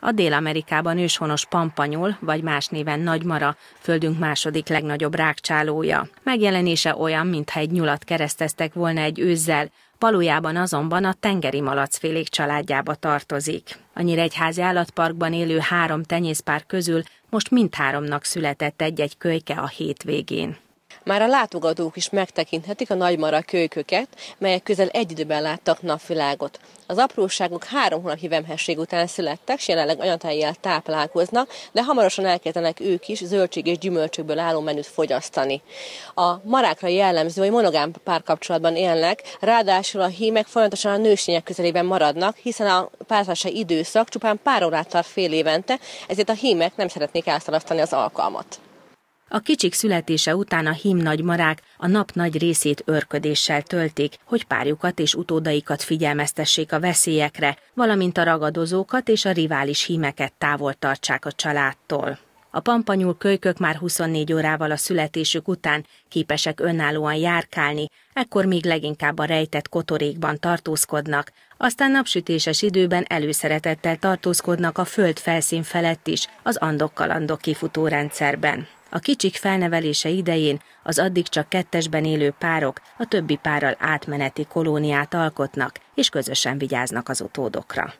A Dél-Amerikában őshonos pampanyol, vagy más néven nagymara, földünk második legnagyobb rákcsálója. Megjelenése olyan, mintha egy nyulat kereszteztek volna egy őzzel, valójában azonban a tengeri malacfélék családjába tartozik. A Nyíregyházi állatparkban élő három tenyészpár közül most mindháromnak született egy-egy kölyke a hétvégén. Már a látogatók is megtekinthetik a nagymara kölyköket, melyek közel egy időben láttak napvilágot. Az apróságok három hónap vemhesség után születtek, és jelenleg anyatájjel táplálkoznak, de hamarosan elkezdenek ők is zöldség és gyümölcsökből álló menüt fogyasztani. A marákra jellemző, hogy monogám párkapcsolatban élnek, ráadásul a hímek folyamatosan a nőstények közelében maradnak, hiszen a párzási időszak csupán pár órát tart fél évente, ezért a hímek nem szeretnék elszalasztani az alkalmat. A kicsik születése után a nagymarák a nap nagy részét örködéssel töltik, hogy párjukat és utódaikat figyelmeztessék a veszélyekre, valamint a ragadozókat és a rivális hímeket távol tartsák a családtól. A pampanyul kölykök már 24 órával a születésük után képesek önállóan járkálni, ekkor még leginkább a rejtett kotorékban tartózkodnak, aztán napsütéses időben előszeretettel tartózkodnak a föld felszín felett is, az andokkalandok kifutó rendszerben. A kicsik felnevelése idején az addig csak kettesben élő párok a többi párral átmeneti kolóniát alkotnak, és közösen vigyáznak az utódokra.